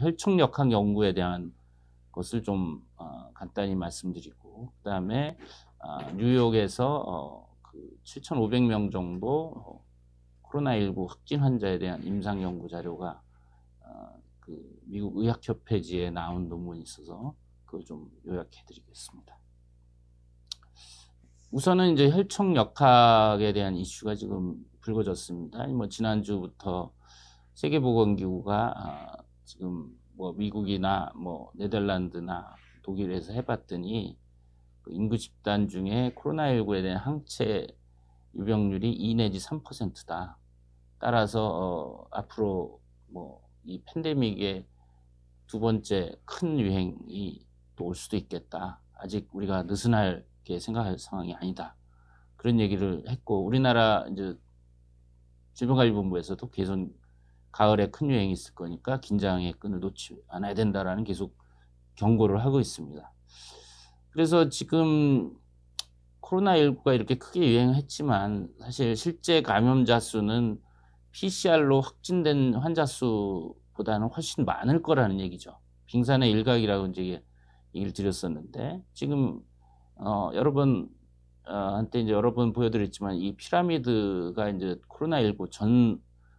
혈청역학 연구에 대한 것을 좀 어, 간단히 말씀드리고 그다음에 어, 뉴욕에서 어, 그 7,500명 정도 어, 코로나19 확진 환자에 대한 임상 연구 자료가 어, 그 미국 의학협회지에 나온 논문이 있어서 그걸 좀 요약해 드리겠습니다. 우선은 이제 혈청역학에 대한 이슈가 지금 불거졌습니다. 뭐 지난주부터 세계보건기구가 아, 지금 뭐 미국이나 뭐 네덜란드나 독일에서 해봤더니 그 인구 집단 중에 코로나19에 대한 항체 유병률이 2 내지 3%다. 따라서 어, 앞으로 뭐 이 팬데믹의 두 번째 큰 유행이 또 올 수도 있겠다. 아직 우리가 느슨하게 생각할 상황이 아니다. 그런 얘기를 했고 우리나라 이제 질병관리본부에서도 개선 가을에 큰 유행이 있을 거니까 긴장의 끈을 놓지 않아야 된다라는 계속 경고를 하고 있습니다. 그래서 지금 코로나19가 이렇게 크게 유행했지만 사실 실제 감염자 수는 PCR로 확진된 환자 수보다는 훨씬 많을 거라는 얘기죠. 빙산의 일각이라고 이제 얘기를 드렸었는데 지금 어 여러 분 어, 한때 이제 여러 분 보여드렸지만 이 피라미드가 이제 코로나19 전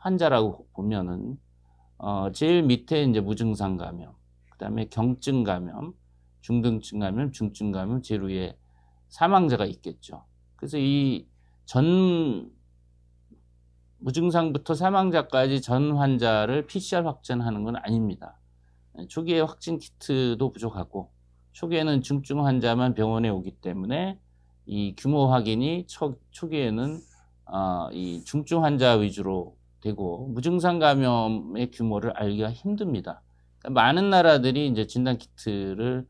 환자라고 보면은 어 제일 밑에 이제 무증상 감염, 그다음에 경증 감염, 중등증 감염, 중증 감염 제일 위에 사망자가 있겠죠. 그래서 이 전 무증상부터 사망자까지 전 환자를 PCR 확진하는 건 아닙니다. 초기에 확진 키트도 부족하고 초기에는 중증 환자만 병원에 오기 때문에 이 규모 확인이 초, 초기에는 어, 이 중증 환자 위주로 되고 무증상 감염의 규모를 알기가 힘듭니다. 그러니까 많은 나라들이 이제 진단 키트를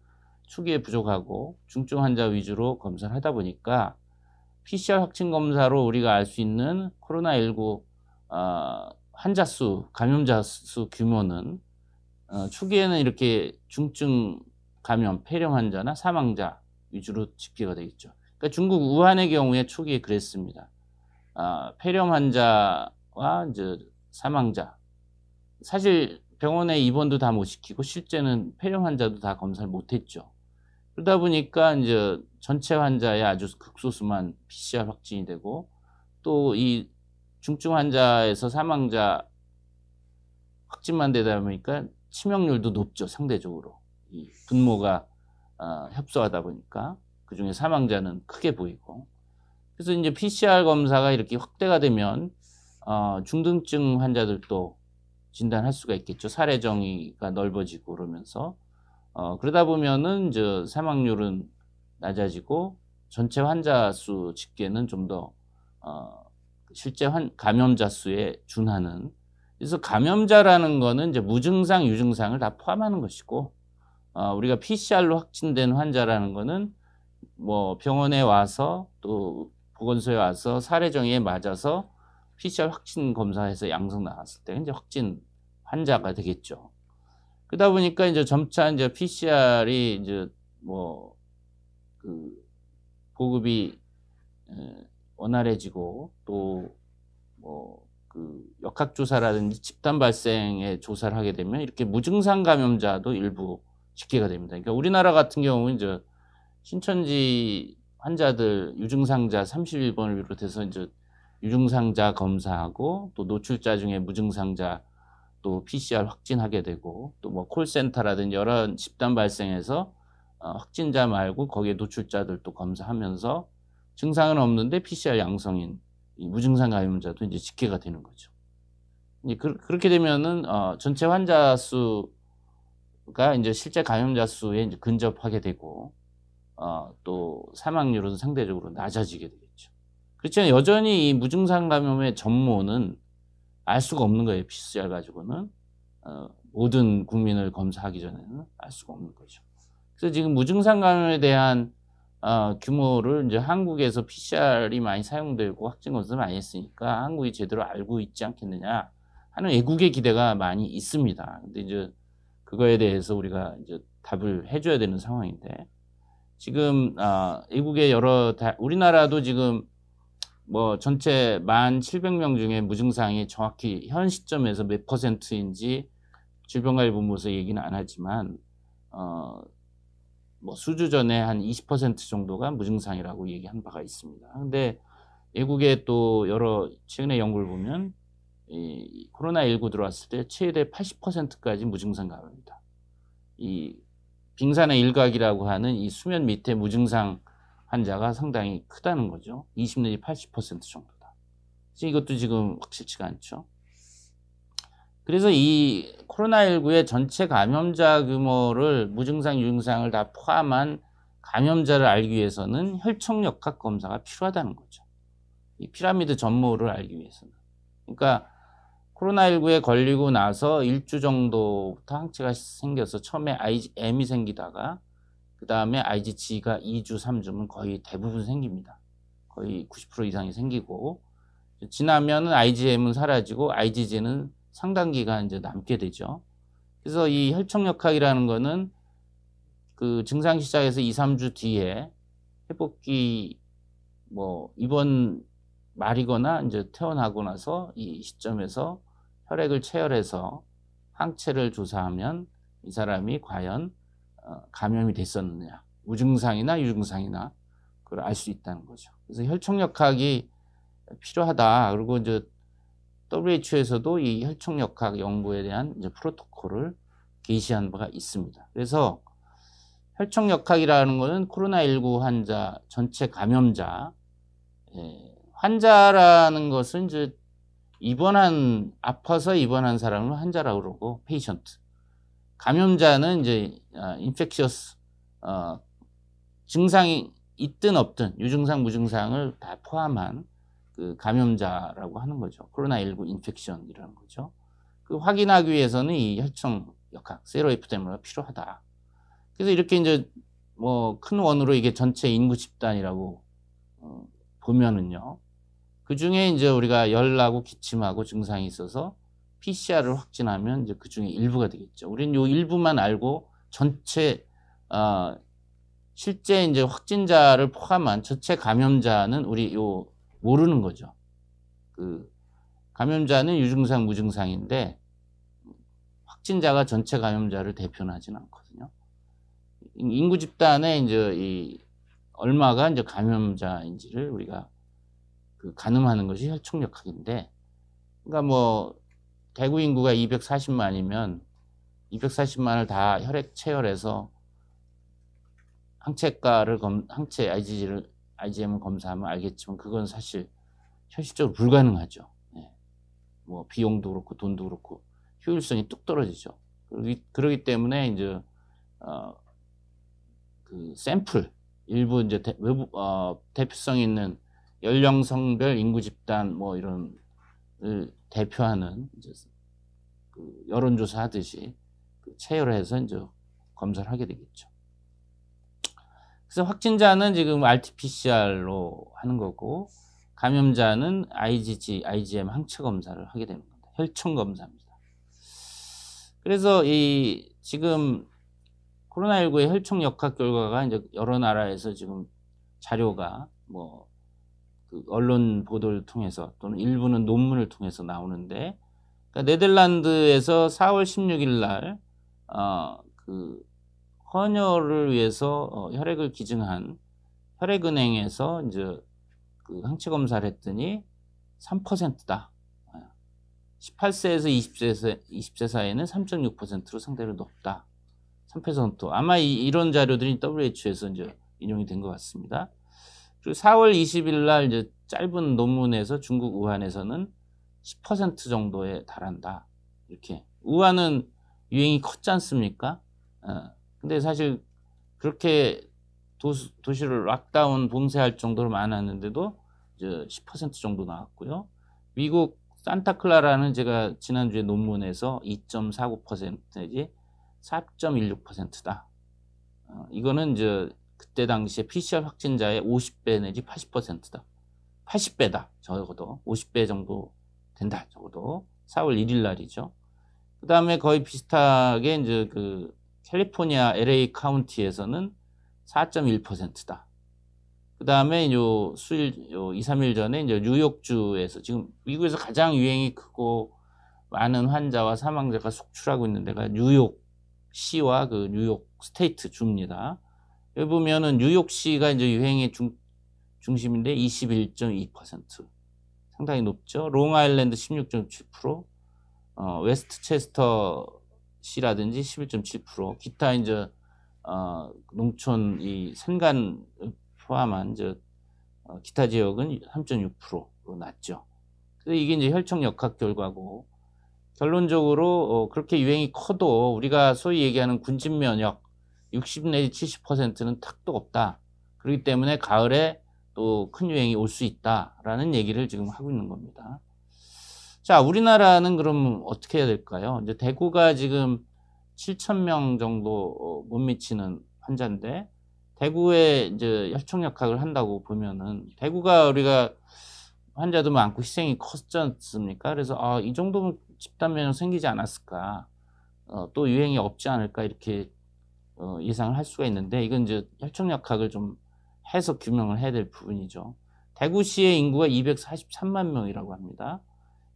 초기에 부족하고 중증 환자 위주로 검사를 하다 보니까 PCR 확진 검사로 우리가 알 수 있는 코로나19 어, 환자 수, 감염자 수 규모는 어, 초기에는 이렇게 중증 감염, 폐렴 환자나 사망자 위주로 집계가 되겠죠 그러니까 중국 우한의 경우에 초기에 그랬습니다. 어, 폐렴 환자 아, 이제 사망자. 사실 병원에 입원도 다 못 시키고 실제는 폐렴 환자도 다 검사를 못 했죠. 그러다 보니까 이제 전체 환자의 아주 극소수만 PCR 확진이 되고 또 이 중증 환자에서 사망자 확진만 되다 보니까 치명률도 높죠 상대적으로 이 분모가 어, 협소하다 보니까 그 중에 사망자는 크게 보이고 그래서 이제 PCR 검사가 이렇게 확대가 되면 어, 중등증 환자들도 진단할 수가 있겠죠. 사례 정의가 넓어지고 그러면서 어, 그러다 보면은 저 사망률은 낮아지고 전체 환자 수 집계는 좀 더 어, 실제 환, 감염자 수에 준하는 그래서 감염자라는 거는 이제 무증상 유증상을 다 포함하는 것이고 어, 우리가 PCR로 확진된 환자라는 거는 뭐 병원에 와서 또 보건소에 와서 사례 정의에 맞아서 PCR 확진 검사에서 양성 나왔을 때 이제 확진 환자가 되겠죠. 그러다 보니까 이제 점차 이제 PCR이 이제 뭐 그 보급이 원활해지고 또 뭐 그 역학조사라든지 집단 발생에 조사를 하게 되면 이렇게 무증상 감염자도 일부 집계가 됩니다. 그러니까 우리나라 같은 경우는 이제 신천지 환자들 유증상자 31번을 비롯해서 이제 유증상자 검사하고 또 노출자 중에 무증상자 또 PCR 확진하게 되고 또 뭐 콜센터라든지 여러 집단 발생해서 어, 확진자 말고 거기에 노출자들도 검사하면서 증상은 없는데 PCR 양성인 이 무증상 감염자도 이제 집계가 되는 거죠. 이제 그, 렇게 되면은 어, 전체 환자 수가 이제 실제 감염자 수에 이제 근접하게 되고 어, 또 사망률은 상대적으로 낮아지게 되죠. 그렇지만 여전히 이 무증상 감염의 전모는 알 수가 없는 거예요. PCR 가지고는 어, 모든 국민을 검사하기 전에는 알 수가 없는 거죠. 그래서 지금 무증상 감염에 대한 어, 규모를 이제 한국에서 PCR이 많이 사용되고 확진 건수 많이 했으니까 한국이 제대로 알고 있지 않겠느냐 하는 외국의 기대가 많이 있습니다. 근데 이제 그거에 대해서 우리가 이제 답을 해줘야 되는 상황인데 지금 어, 외국의 여러 다, 우리나라도 지금 뭐 전체 만 칠백 명 중에 무증상이 정확히 현 시점에서 몇 퍼센트인지 질병관리본부에서 얘기는 안 하지만 어 뭐 수주 전에 한 이십 퍼센트 정도가 무증상이라고 얘기한 바가 있습니다. 근데 외국의 또 여러 최근의 연구를 보면 이 코로나19 들어왔을 때 최대 80%까지 무증상 감염입니다. 이 빙산의 일각이라고 하는 이 수면 밑에 무증상 환자가 상당히 크다는 거죠. 20 내지 80% 정도다. 이것도 지금 확실치가 않죠. 그래서 이 코로나19의 전체 감염자 규모를 무증상, 유증상을 다 포함한 감염자를 알기 위해서는 혈청역학 검사가 필요하다는 거죠. 이 피라미드 전모를 알기 위해서는. 그러니까 코로나19에 걸리고 나서 일주 정도부터 항체가 생겨서 처음에 IgM이 생기다가 그 다음에 IGC가 2주, 3주면 거의 대부분 생깁니다. 거의 90% 이상이 생기고 지나면은 IgM은 사라지고 IgG는 상당 기간 이제 남게 되죠. 그래서 이 혈청역학이라는 거는 그 증상 시작에서 2, 3주 뒤에 회복기 뭐 이번 말이거나 이제 퇴원하고 나서 이 시점에서 혈액을 채혈해서 항체를 조사하면 이 사람이 과연 어, 감염이 됐었느냐 우증상이나 유증상이나 그걸 알 수 있다는 거죠. 그래서 혈청역학이 필요하다. 그리고 이제 WHO에서도 이 혈청역학 연구에 대한 이제 프로토콜을 게시한 바가 있습니다. 그래서 혈청역학이라는 것은 코로나19 환자 전체 감염자 예, 환자라는 것은 이제 입원한 아파서 입원한 사람을 환자라고 그러고 페이션트 감염자는 이제 인펙시어스 아, 어, 증상이 있든 없든 유증상 무증상을 다 포함한 그 감염자라고 하는 거죠. 코로나19 인펙션이라는 거죠. 그 확인하기 위해서는 이 혈청 역학 세로에프데미가 필요하다. 그래서 이렇게 이제 뭐 큰 원으로 이게 전체 인구 집단이라고 어, 보면은요. 그 중에 이제 우리가 열나고 기침하고 증상이 있어서 PCR을 확진하면 이제 그 중에 일부가 되겠죠. 우리는 요 일부만 알고 전체 어, 실제 이제 확진자를 포함한 전체 감염자는 우리 요 모르는 거죠. 그 감염자는 유증상 무증상인데 확진자가 전체 감염자를 대표하지 않거든요. 인구 집단의 이제 이 얼마가 이제 감염자인지를 우리가 그 가늠하는 것이 혈청력학인데, 그러니까 뭐 대구 인구가 240만이면 240만을 다 혈액 채혈해서 항체가를 검, 항체 IgG를 IgM을 검사하면 알겠지만 그건 사실 현실적으로 불가능하죠. 네. 뭐 비용도 그렇고 돈도 그렇고 효율성이 뚝 떨어지죠. 그러기, 그러기 때문에 이제 어, 그 샘플 일부 이제 대, 외부 어, 대표성 있는 연령, 성별, 인구 집단 뭐 이런 대표하는 이제 그 여론조사 하듯이 그 체열해서 이제 검사를 하게 되겠죠. 그래서 확진자는 지금 RT-PCR로 하는 거고 감염자는 IgG, IgM 항체 검사를 하게 되는 겁니다. 혈청 검사입니다. 그래서 이 지금 코로나19의 혈청 역학 결과가 이제 여러 나라에서 지금 자료가 뭐그 언론 보도를 통해서 또는 일부는 논문을 통해서 나오는데 그러니까 네덜란드에서 4월 16일 날 어, 그 헌혈을 위해서 어, 혈액을 기증한 혈액은행에서 이제 그 항체 검사를 했더니 3%다. 18세에서 20세, 20세 사이에는 3.6%로 상대로 높다. 3% 아마 이, 이런 자료들이 WHO에서 이제 인용이 된 것 같습니다. 그리고 4월 20일 날 이제 짧은 논문에서 중국 우한에서는 10% 정도에 달한다. 이렇게. 우한은 유행이 컸지 않습니까? 어. 근데 사실 그렇게 도시, 도시를 락다운 봉쇄할 정도로 많았는데도 이제 10% 정도 나왔고요. 미국 산타클라라는 제가 지난주에 논문에서 2.49%이지 4.16%다. 어, 이거는 이제 그때 당시에 PCR 확진자의 50배 내지 80%다. 80배다. 적어도 50배 정도 된다. 적어도 4월 1일 날이죠. 그 다음에 거의 비슷하게 이제 그 캘리포니아 LA 카운티에서는 4.1%다. 그 다음에 요 수일, 요 2, 3일 전에 이제 뉴욕주에서 지금 미국에서 가장 유행이 크고 많은 환자와 사망자가 속출하고 있는 데가 뉴욕시와 그 뉴욕 스테이트 주입니다. 여기 보면은 뉴욕시가 이제 유행의 중, 중심인데 21.2% 상당히 높죠. 롱아일랜드 16.7%, 어, 웨스트체스터 시라든지 11.7%, 기타 이제 어, 농촌 이 산간 포함한 저 어, 기타 지역은 3.6%로 낮죠. 그래서 이게 이제 혈청 역학 결과고 결론적으로 어, 그렇게 유행이 커도 우리가 소위 얘기하는 군집 면역 60 내지 70%는 탁도 없다. 그렇기 때문에 가을에 또 큰 유행이 올 수 있다라는 얘기를 지금 하고 있는 겁니다. 자, 우리나라는 그럼 어떻게 해야 될까요? 이제 대구가 지금 7,000명 정도 어, 못 미치는 환자인데 대구에 이제 혈청약학을 한다고 보면은 대구가 우리가 환자도 많고 희생이 컸잖습니까? 그래서 아, 이 정도면 집단 면역 생기지 않았을까? 어, 또 유행이 없지 않을까 이렇게 어, 예상을 할 수가 있는데 이건 이제 혈청약학을 좀 해서 규명을 해야 될 부분이죠. 대구시의 인구가 243만 명이라고 합니다.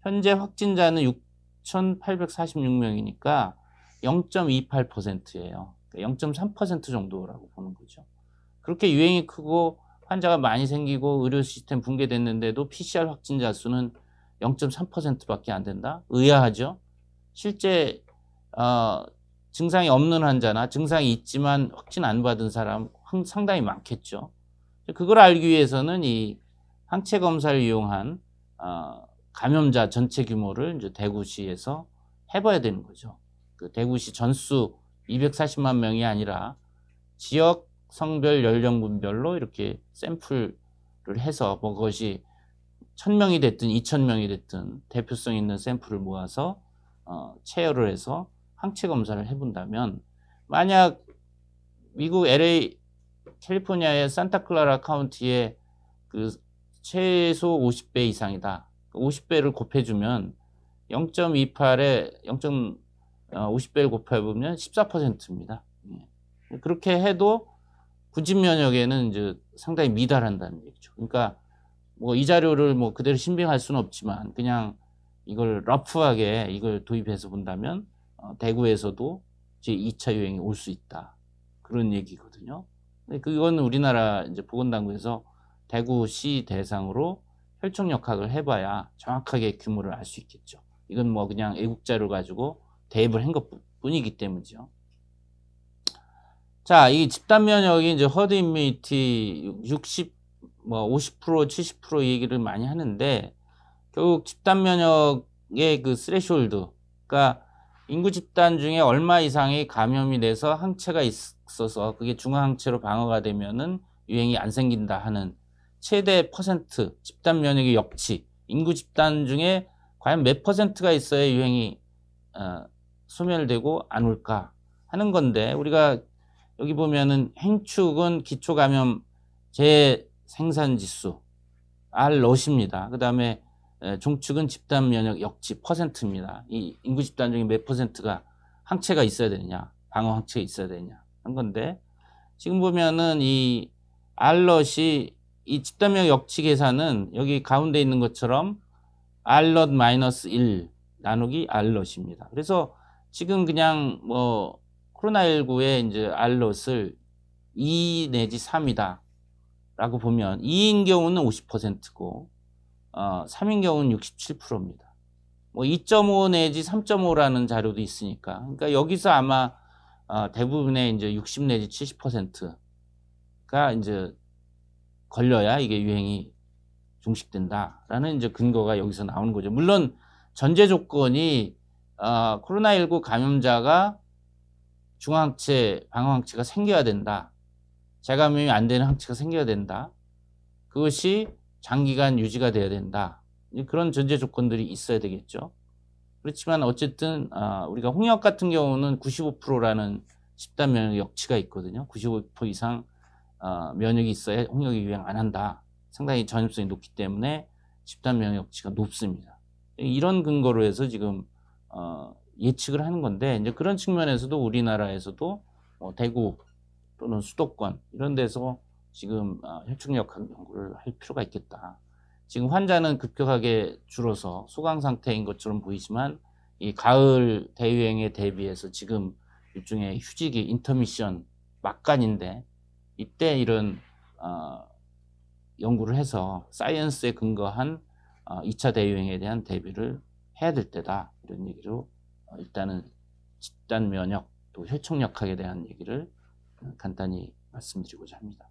현재 확진자는 6,846명이니까 0.28%예요. 0.3% 정도라고 보는 거죠. 그렇게 유행이 크고 환자가 많이 생기고 의료 시스템 붕괴됐는데도 PCR 확진자 수는 0.3%밖에 안 된다? 의아하죠. 실제 어, 증상이 없는 환자나 증상이 있지만 확진 안 받은 사람 상당히 많겠죠. 그걸 알기 위해서는 이 항체 검사를 이용한 어, 감염자 전체 규모를 이제 대구시에서 해봐야 되는 거죠. 그 대구시 전수 240만 명이 아니라 지역 성별 연령 분별로 이렇게 샘플을 해서 그것이 1000명이 됐든 2000명이 됐든 대표성 있는 샘플을 모아서 어, 체열을 해서 항체 검사를 해본다면 만약 미국 LA 캘리포니아의 산타클라라 카운티에 그 최소 50배 이상이다. 50배를 그 곱해주면 0.28에 0. 50배를 곱해보면 14%입니다. 예. 그렇게 해도 구집 면역에는 이제 상당히 미달한다는 얘기죠. 그러니까 뭐 이 자료를 뭐 그대로 신빙할 수는 없지만 그냥 이걸 러프하게 이걸 도입해서 본다면 어, 대구에서도 제2차 유행이 올 수 있다. 그런 얘기거든요. 그건 우리나라 이제 보건당국에서 대구시 대상으로 혈청 역학을 해봐야 정확하게 규모를 알 수 있겠죠. 이건 뭐 그냥 애국자를 가지고 대입을 한 것뿐이기 때문이죠. 자, 이 집단 면역이 이제 허드 인뮤티 60, 뭐 50%, 7 0 얘기를 많이 하는데 결국 집단 면역의 그 스레숄드, 그러니까 인구 집단 중에 얼마 이상이 감염이 돼서 항체가 있어서 그게 중화항체로 방어가 되면은 유행이 안 생긴다 하는 최대 퍼센트 집단 면역의 역치 인구 집단 중에 과연 몇 퍼센트가 있어야 유행이 어, 소멸되고 안 올까 하는 건데 우리가 여기 보면은 행축은 기초 감염 재생산 지수 R 럿입니다. 그 다음에 예, 종축은 집단 면역 역지 퍼센트입니다. 이 인구 집단 중에 몇 퍼센트가 항체가 있어야 되느냐, 방어 항체가 있어야 되느냐 한 건데 지금 보면은 이 알럿이 이 집단 면역 역치 계산은 여기 가운데 있는 것처럼 알럿 마이너스 1 나누기 알럿입니다. 그래서 지금 그냥 뭐 코로나19의 이제 알럿을 2 내지 3이다 라고 보면 2인 경우는 50%고 어, 3인 경우는 67%입니다. 뭐 2.5 내지 3.5라는 자료도 있으니까. 그러니까 여기서 아마 어, 대부분의 이제 60 내지 70%가 이제 걸려야 이게 유행이 종식된다라는 이제 근거가 여기서 나오는 거죠. 물론 전제 조건이 어, 코로나19 감염자가 중항체, 방어항체가 생겨야 된다. 재감염이 안 되는 항체가 생겨야 된다. 그것이 장기간 유지가 돼야 된다. 그런 전제 조건들이 있어야 되겠죠. 그렇지만 어쨌든 아, 우리가 홍역 같은 경우는 95%라는 집단 면역 역치가 있거든요. 95% 이상 아, 면역이 있어야 홍역이 유행 안 한다. 상당히 전염성이 높기 때문에 집단 면역치가 역 높습니다. 이런 근거로 해서 지금 어, 예측을 하는 건데 이제 그런 측면에서도 우리나라에서도 어, 대구 또는 수도권 이런 데서 지금 협충력 아, 연구를 할 필요가 있겠다. 지금 환자는 급격하게 줄어서 소강 상태인 것처럼 보이지만 이 가을 대유행에 대비해서 지금 일종의 휴직이 인터미션 막간인데 이때 이런 어, 연구를 해서 사이언스에 근거한 어, 2차 대유행에 대한 대비를 해야 될 때다 이런 얘기로 어, 일단은 집단 면역 또 혈청력학에 대한 얘기를 간단히 말씀드리고자 합니다.